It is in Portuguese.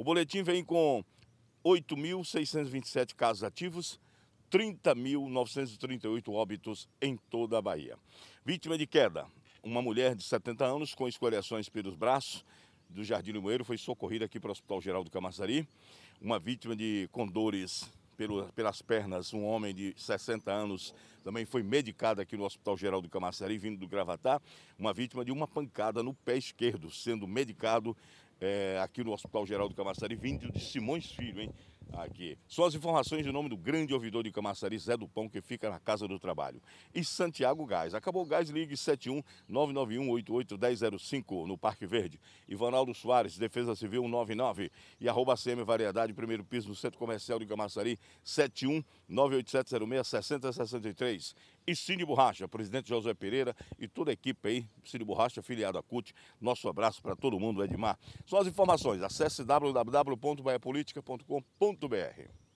O boletim vem com 8.627 casos ativos, 30.938 óbitos em toda a Bahia. Vítima de queda, uma mulher de 70 anos com escoriações pelos braços do Jardim Limoeiro foi socorrida aqui para o Hospital Geral do Camaçari. Uma vítima de condores pelas pernas, um homem de 60 anos também foi medicado aqui no Hospital Geral do Camaçari, vindo do Gravatá, uma vítima de uma pancada no pé esquerdo, sendo medicado é, aqui no Hospital Geral do Camaçari, vindo de Simões Filho, hein? aqui. São as informações de nome do grande ouvidor de Camaçari, Zé do Pão, que fica na Casa do Trabalho. E Santiago Gás. Acabou o gás, ligue 71 991 88 1005 no Parque Verde. Ivanaldo Soares, Defesa Civil 99 e arroba CM Variedade, primeiro piso no Centro Comercial de Camaçari, 71 98706 6063 e Cine Borracha, presidente José Pereira e toda a equipe aí, Cine Borracha, filiado à CUT. Nosso abraço para todo mundo, Edmar. São as informações. Acesse www.baiapolitica.com.br BR.